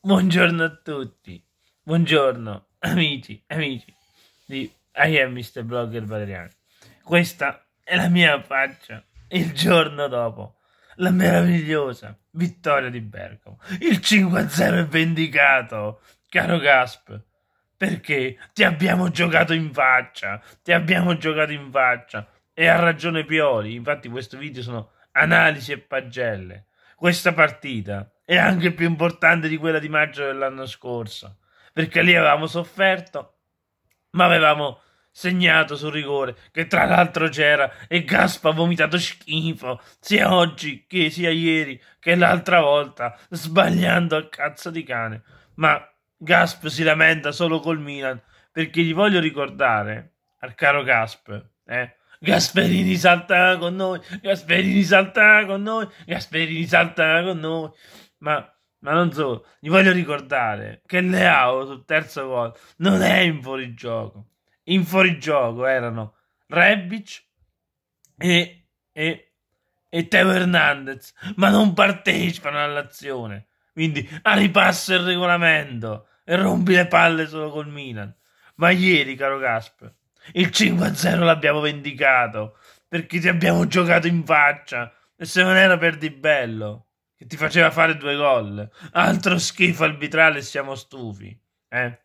Buongiorno a tutti, buongiorno amici, amici di I am Mr. Blogger Valeriano. Questa è la mia faccia il giorno dopo la meravigliosa vittoria di Bergamo. Il 5-0 è vendicato, caro Gasp, perché ti abbiamo giocato in faccia, ti abbiamo giocato in faccia e ha ragione Pioli, infatti questo video sono analisi e pagelle. Questa partita e anche più importante di quella di maggio dell'anno scorso, perché lì avevamo sofferto, ma avevamo segnato sul rigore, che tra l'altro c'era, e Gaspa ha vomitato schifo, sia oggi che sia ieri, che l'altra volta, sbagliando a cazzo di cane. Ma Gasp si lamenta solo col Milan, perché gli voglio ricordare, al caro Gasp, eh, Gasperini salta con noi, Gasperini salta con noi, Gasperini salta con noi ma, ma non solo, gli voglio ricordare che Leao sul terzo gol non è in fuorigioco. In fuorigioco erano Rebic e, e, e Teo Hernandez, ma non partecipano all'azione. Quindi a ripasso il regolamento e rompi le palle solo col Milan. Ma ieri, caro Gasper, il 5-0 l'abbiamo vendicato perché ti abbiamo giocato in faccia e se non era per di bello che ti faceva fare due gol. Altro schifo arbitrale, siamo stufi. Eh?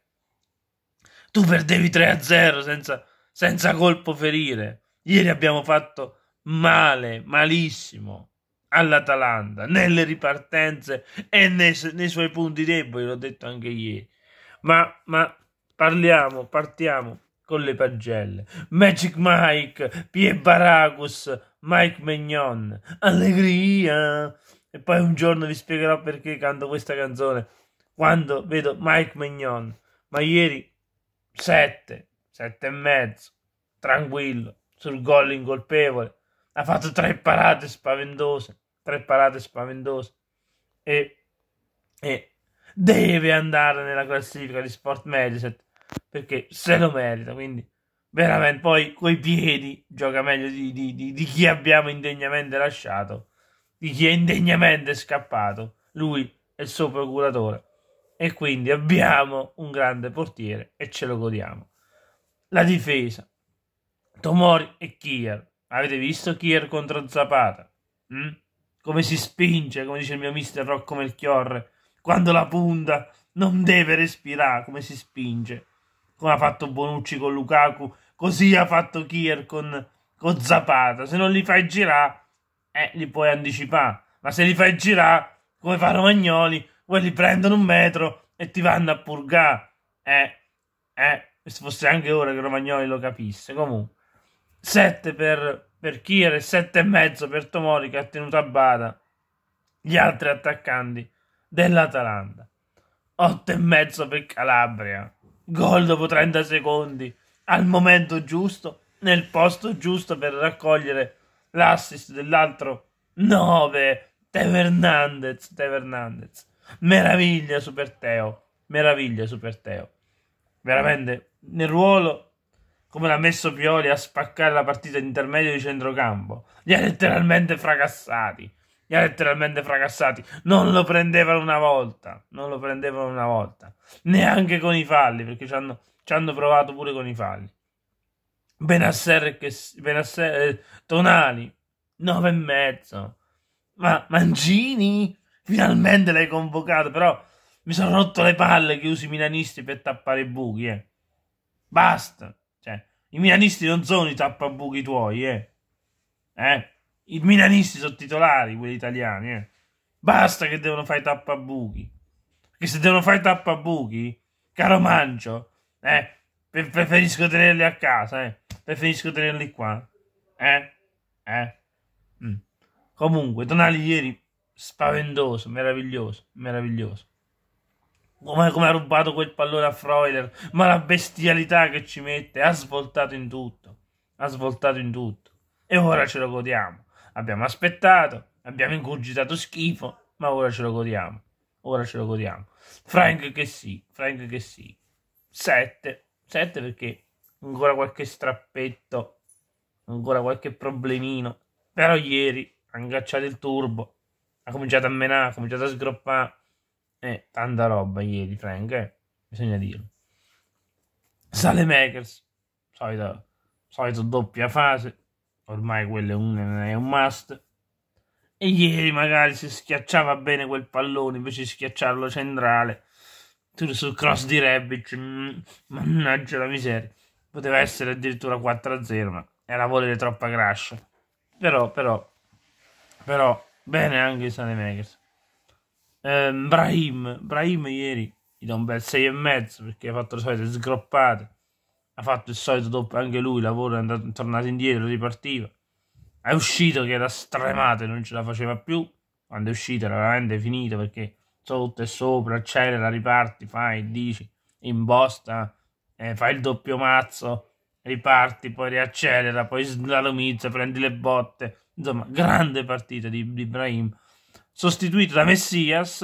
Tu perdevi 3-0 senza, senza colpo ferire. Ieri abbiamo fatto male, malissimo all'Atalanta, nelle ripartenze e nei, nei suoi punti deboli, l'ho detto anche ieri. Ma, ma parliamo, partiamo con le pagelle. Magic Mike, Pie Baracus, Mike Mignon, allegria, e poi un giorno vi spiegherò perché canto questa canzone quando vedo Mike Magnon. Ma ieri 7, 7 e mezzo, tranquillo, sul gol incolpevole. Ha fatto tre parate spaventose, tre parate spaventose. E, e deve andare nella classifica di Sport Mediaset perché se lo merita. Quindi veramente poi coi piedi gioca meglio di, di, di, di chi abbiamo indegnamente lasciato di chi è indegnamente scappato, lui e il suo procuratore. E quindi abbiamo un grande portiere e ce lo godiamo. La difesa. Tomori e Kier. Avete visto Kier contro Zapata? Mm? Come si spinge, come dice il mio mister Rocco Melchiorre, quando la punta non deve respirare, come si spinge. Come ha fatto Bonucci con Lukaku, così ha fatto Kier con, con Zapata. Se non li fai girare, eh, li puoi anticipare. Ma se li fai girare, come fanno Magnoli, quelli prendono un metro e ti vanno a purgare. Eh, eh, se fosse anche ora che Romagnoli lo capisse. Comunque, 7 per, per Kier e 7,5 per Tomori che ha tenuto a bada gli altri attaccanti dell'Atalanta. 8 e mezzo per Calabria. Gol dopo 30 secondi, al momento giusto, nel posto giusto per raccogliere l'assist dell'altro 9, Teo Hernandez, Teo Hernandez. Meraviglia Super Teo, meraviglia Super Teo. Veramente nel ruolo come l'ha messo Pioli a spaccare la partita intermedia di centrocampo. Li ha letteralmente fracassati. Li ha letteralmente fracassati. Non lo prendevano una volta. Non lo prendevano una volta. Neanche con i falli, perché ci hanno, ci hanno provato pure con i falli. Benasser, che, Benasser eh, Tonali 9 e mezzo. Ma Mancini finalmente l'hai convocato, però mi sono rotto le palle che usi i milanisti per tappare i buchi, eh. Basta. Cioè, i milanisti non sono i tappabuchi tuoi, eh. Eh? I milanisti sono titolari, quelli italiani, eh. Basta che devono fare i tappabuchi. Perché se devono fare i tappabuchi, caro Mancio, eh, preferisco tenerli a casa, eh preferisco tenerli qua. Eh? Eh? Mm. Comunque, Donali ieri spaventoso, meraviglioso, meraviglioso. Come, come, ha rubato quel pallone a Freuler, ma la bestialità che ci mette, ha svoltato in tutto, ha svoltato in tutto. E ora ce lo godiamo. Abbiamo aspettato, abbiamo ingurgitato schifo, ma ora ce lo godiamo. Ora ce lo godiamo. Frank che sì, Frank che sì. 7, 7 perché ancora qualche strappetto, ancora qualche problemino. Però ieri ha ingacciato il turbo, ha cominciato a menare, ha cominciato a sgroppare. Eh, tanta roba ieri, Frank, eh? bisogna dirlo. Sale Makers, solito, solito doppia fase, ormai quello è un, è un must. E ieri magari si schiacciava bene quel pallone invece di schiacciarlo centrale sul cross di Rebic. Mm, mannaggia la miseria poteva essere addirittura 4-0, ma era volere troppa crash. Però, però, però, bene anche i Suns eh, Brahim, Brahim ieri gli dà un bel 6,5 perché ha fatto le solite sgroppate. Ha fatto il solito dopo anche lui, lavoro è andato, è tornato indietro, ripartiva. È uscito che era stremato e non ce la faceva più. Quando è uscito era veramente finito perché sotto e sopra, accelera, riparti, fai, dici, imposta eh, fai il doppio mazzo, riparti, poi riaccelera, poi slalomizza, prendi le botte. Insomma, grande partita di, di Ibrahim. Sostituito da Messias,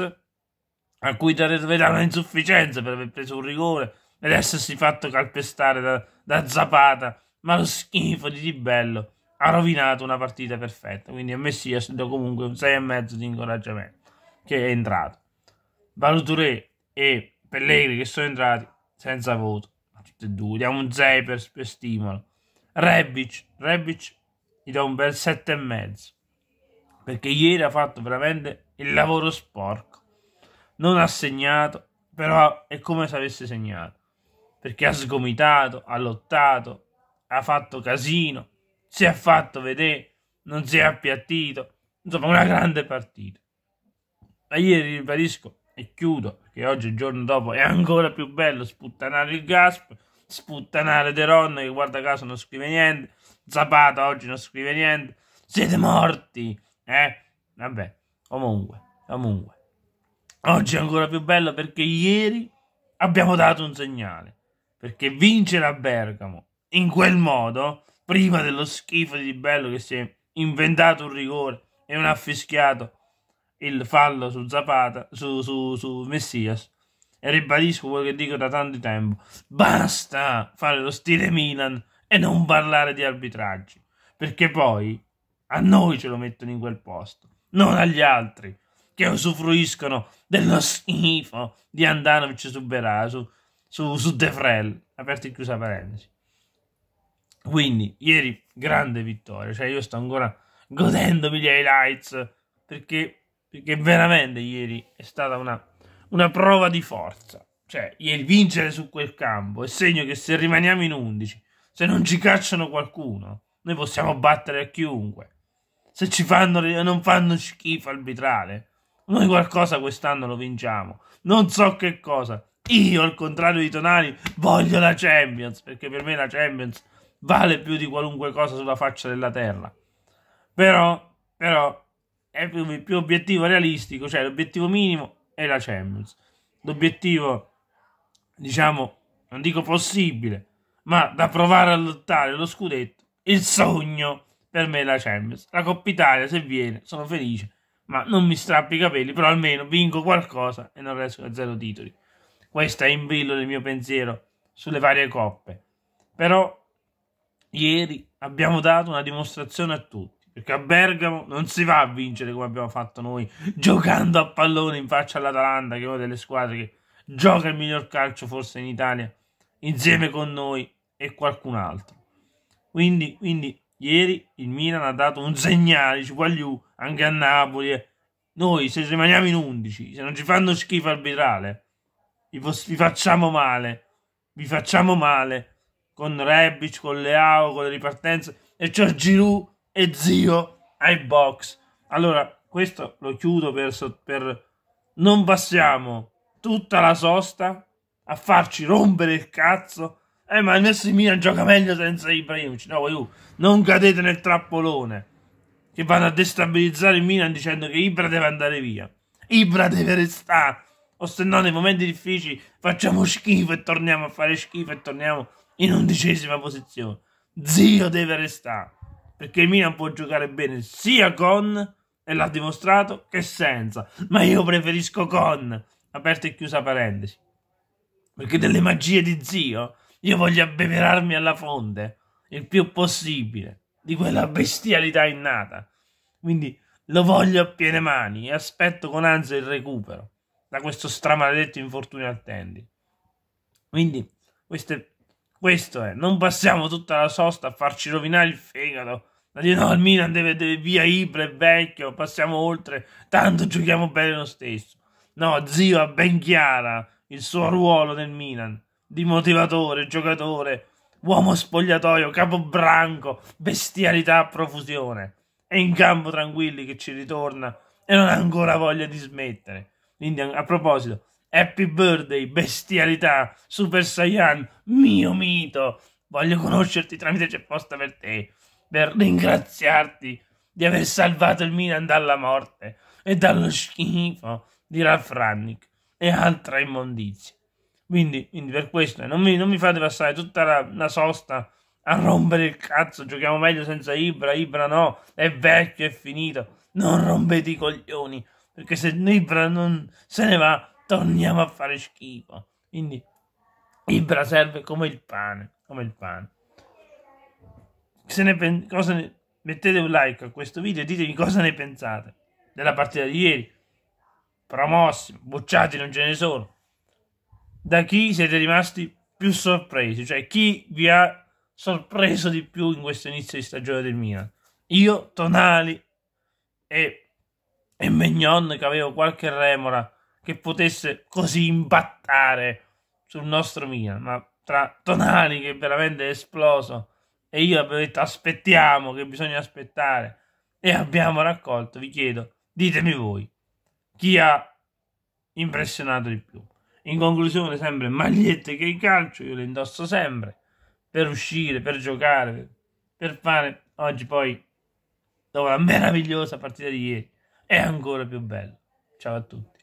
a cui vedevano insufficienza per aver preso un rigore ed essersi fatto calpestare da, da Zapata, ma lo schifo di Di Bello ha rovinato una partita perfetta. Quindi a Messias do comunque un 6,5 di incoraggiamento che è entrato. Valuturé e Pellegrini che sono entrati senza voto tutte e due. Diamo un 6 per, per stimolo. Rebic, Rebic gli do un bel 7,5 perché ieri ha fatto veramente il lavoro sporco. Non ha segnato, però è come se avesse segnato perché ha sgomitato, ha lottato, ha fatto casino, si è fatto vedere, non si è appiattito. Insomma, una grande partita. Ma ieri, ribadisco, e chiudo, che oggi il giorno dopo è ancora più bello sputtanare il Gasp, sputtanare De Ron che guarda caso non scrive niente, Zapata oggi non scrive niente, siete morti, eh? Vabbè, comunque, comunque. Oggi è ancora più bello perché ieri abbiamo dato un segnale, perché vincere a Bergamo in quel modo, prima dello schifo di Bello che si è inventato un rigore e non ha fischiato il fallo su Zapata, su, su, su Messias. E ribadisco quello che dico da tanto tempo. Basta fare lo stile Milan e non parlare di arbitraggi. Perché poi a noi ce lo mettono in quel posto, non agli altri che usufruiscono dello schifo di Andanovic su Berasu, su, su De Frel, aperto e chiusa parentesi. Quindi, ieri grande vittoria, cioè io sto ancora godendomi gli highlights perché perché veramente ieri è stata una, una prova di forza. Cioè, ieri vincere su quel campo è segno che se rimaniamo in 11, se non ci cacciano qualcuno, noi possiamo battere a chiunque. Se ci fanno, non fanno schifo arbitrale, noi qualcosa quest'anno lo vinciamo. Non so che cosa. Io, al contrario di Tonali, voglio la Champions, perché per me la Champions vale più di qualunque cosa sulla faccia della terra. Però, però, è il più obiettivo realistico, cioè l'obiettivo minimo è la Champions. L'obiettivo, diciamo, non dico possibile, ma da provare a lottare lo scudetto, il sogno per me è la Champions. La Coppa Italia, se viene, sono felice, ma non mi strappi i capelli, però almeno vinco qualcosa e non resto a zero titoli. Questo è in brillo il mio pensiero sulle varie coppe. Però ieri abbiamo dato una dimostrazione a tutti perché a Bergamo non si va a vincere come abbiamo fatto noi, giocando a pallone in faccia all'Atalanta, che è una delle squadre che gioca il miglior calcio forse in Italia, insieme con noi e qualcun altro. Quindi, quindi ieri il Milan ha dato un segnale, ci voglio anche a Napoli. Eh. Noi se rimaniamo in 11, se non ci fanno schifo arbitrale, vi, vi facciamo male, vi facciamo male con Rebic, con Leao, con le ripartenze e c'è cioè Giroud e zio ai box. Allora, questo lo chiudo per, per non passiamo tutta la sosta a farci rompere il cazzo. Eh, ma il Messi Milan gioca meglio senza i Ibrahimovic. No, voi uh, non cadete nel trappolone che vanno a destabilizzare il Milan dicendo che Ibra deve andare via. Ibra deve restare. O se no, nei momenti difficili facciamo schifo e torniamo a fare schifo e torniamo in undicesima posizione. Zio deve restare perché il Milan può giocare bene sia con, e l'ha dimostrato, che senza, ma io preferisco con, aperta e chiusa parentesi, perché delle magie di zio io voglio abbeverarmi alla fonte il più possibile di quella bestialità innata, quindi lo voglio a piene mani e aspetto con ansia il recupero da questo stramaledetto infortunio attendi. Quindi queste questo è, non passiamo tutta la sosta a farci rovinare il fegato. Ma di no, il Milan deve, deve via Ibra, è vecchio, passiamo oltre, tanto giochiamo bene lo stesso. No, zio ha ben chiara il suo ruolo nel Milan, di motivatore, giocatore, uomo spogliatoio, capo branco, bestialità a profusione. È in campo tranquilli che ci ritorna e non ha ancora voglia di smettere. Quindi, a proposito, Happy birthday, bestialità, Super Saiyan, mio mito. Voglio conoscerti tramite c'è posta per te, per ringraziarti di aver salvato il Milan dalla morte e dallo schifo di Ralf Rannick e altra immondizia. Quindi, quindi per questo eh, non mi, non mi, fate passare tutta la, la sosta a rompere il cazzo, giochiamo meglio senza Ibra, Ibra no, è vecchio, è finito. Non rompete i coglioni, perché se Ibra non se ne va, torniamo a fare schifo. Quindi il bra serve come il pane, come il pane. Se ne, pen- ne- mettete un like a questo video e ditemi cosa ne pensate della partita di ieri. Promossi, bocciati non ce ne sono. Da chi siete rimasti più sorpresi? Cioè chi vi ha sorpreso di più in questo inizio di stagione del Milan? Io, Tonali e, e Megnon che avevo qualche remora che potesse così impattare sul nostro Milan, ma tra Tonali che veramente è esploso e io abbiamo detto aspettiamo che bisogna aspettare e abbiamo raccolto, vi chiedo, ditemi voi chi ha impressionato di più. In conclusione, sempre magliette che in calcio, io le indosso sempre per uscire, per giocare, per fare oggi poi dopo la meravigliosa partita di ieri è ancora più bello. Ciao a tutti.